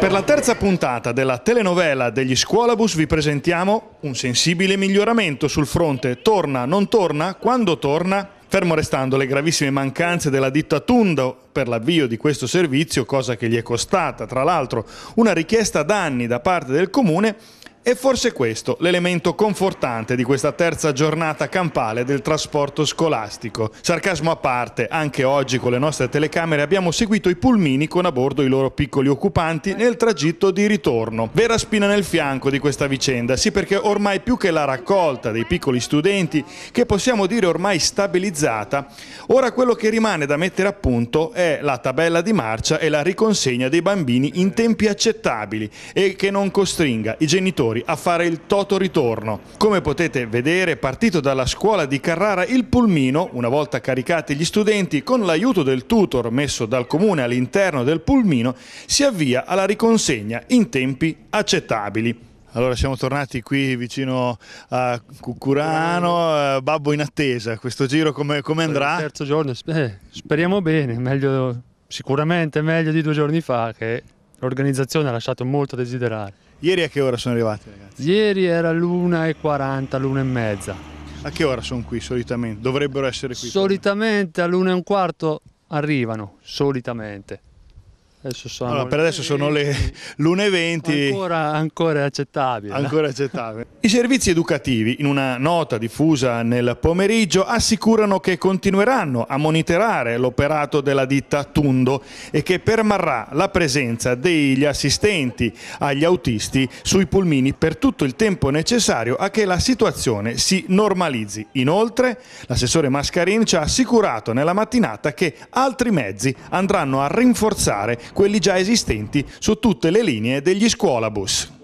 Per la terza puntata della telenovela degli Scuolabus vi presentiamo un sensibile miglioramento sul fronte torna, non torna, quando torna, fermo restando le gravissime mancanze della ditta Tundo per l'avvio di questo servizio, cosa che gli è costata tra l'altro una richiesta da anni da parte del comune e forse questo l'elemento confortante di questa terza giornata campale del trasporto scolastico. Sarcasmo a parte, anche oggi con le nostre telecamere abbiamo seguito i pulmini con a bordo i loro piccoli occupanti nel tragitto di ritorno. Vera spina nel fianco di questa vicenda, sì perché ormai più che la raccolta dei piccoli studenti, che possiamo dire ormai stabilizzata, ora quello che rimane da mettere a punto è la tabella di marcia e la riconsegna dei bambini in tempi accettabili e che non costringa i genitori giocatori a fare il toto ritorno. Come potete vedere, partito dalla scuola di Carrara il pulmino, una volta caricati gli studenti, con l'aiuto del tutor messo dal comune all'interno del pulmino, si avvia alla riconsegna in tempi accettabili. Allora siamo tornati qui vicino a Cucurano, eh, Babbo in attesa, questo giro come, come andrà? Il eh, terzo giorno, eh, speriamo bene, meglio, sicuramente meglio di due giorni fa che L'organizzazione ha lasciato molto a desiderare. Ieri a che ora sono arrivati ragazzi? Ieri era l'una l'una e quaranta, e mezza. A che ora sono qui solitamente? Dovrebbero essere qui? Solitamente all'una e un quarto arrivano, solitamente. Adesso allora, per adesso sono le 1.20. Ancora, ancora accettabile. Ancora accettabile. I servizi educativi, in una nota diffusa nel pomeriggio, assicurano che continueranno a monitorare l'operato della ditta Tundo e che permarrà la presenza degli assistenti agli autisti sui pulmini per tutto il tempo necessario a che la situazione si normalizzi. Inoltre, l'assessore Mascarin ci ha assicurato nella mattinata che altri mezzi andranno a rinforzare quelli già esistenti su tutte le linee degli scuolabus.